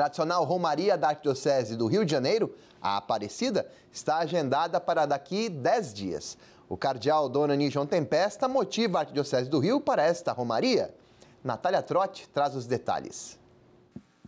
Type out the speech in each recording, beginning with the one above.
tradicional Romaria da Arquidiocese do Rio de Janeiro, a Aparecida, está agendada para daqui 10 dias. O cardeal Dona Nijon Tempesta motiva a Arquidiocese do Rio para esta Romaria. Natália Trotti traz os detalhes.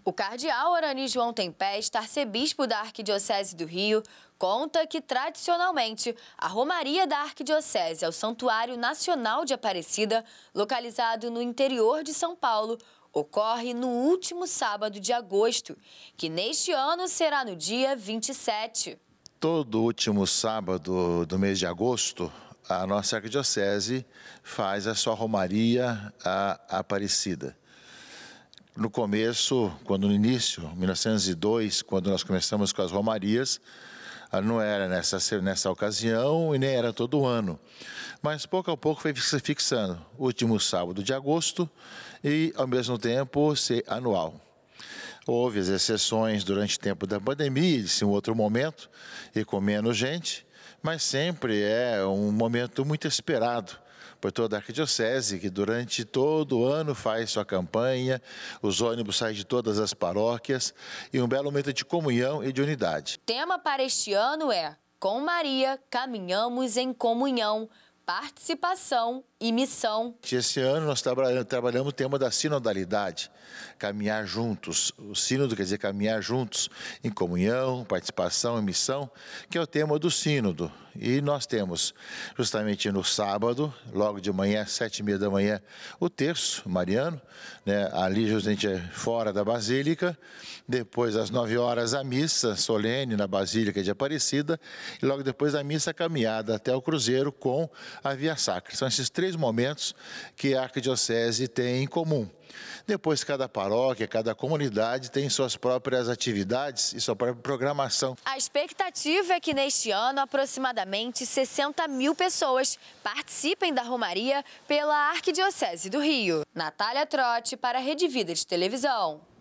O cardeal Orani João Tempesta, arcebispo da Arquidiocese do Rio, conta que, tradicionalmente, a Romaria da Arquidiocese é o Santuário Nacional de Aparecida, localizado no interior de São Paulo, ocorre no último sábado de agosto, que neste ano será no dia 27. Todo último sábado do mês de agosto, a nossa arquidiocese faz a sua romaria à Aparecida. No começo, quando no início, 1902, quando nós começamos com as romarias, não era nessa, nessa ocasião e nem era todo ano mas pouco a pouco foi se fixando. Último sábado de agosto e, ao mesmo tempo, ser anual. Houve as exceções durante o tempo da pandemia, disse um outro momento, e com menos gente, mas sempre é um momento muito esperado por toda a arquidiocese, que durante todo o ano faz sua campanha, os ônibus saem de todas as paróquias e um belo momento de comunhão e de unidade. Tema para este ano é Com Maria caminhamos em comunhão participação e missão. Esse ano nós trabalhamos, o tema da sinodalidade, caminhar juntos. O sínodo quer dizer caminhar juntos, em comunhão, participação e missão, que é o tema do sínodo. E nós temos justamente no sábado, logo de manhã, sete e meia da manhã, o terço mariano, né? ali justamente é fora da Basílica. Depois, às nove horas, a missa solene na Basílica de Aparecida. E logo depois, a missa caminhada até o Cruzeiro com a Via Sacra. São esses três momentos que a Arquidiocese tem em comum. Depois, cada paróquia, cada comunidade tem suas próprias atividades e sua própria programação. A expectativa é que neste ano, aproximadamente 60 mil pessoas participem da Romaria pela Arquidiocese do Rio. Natália Trotti para a Rede Vida de Televisão.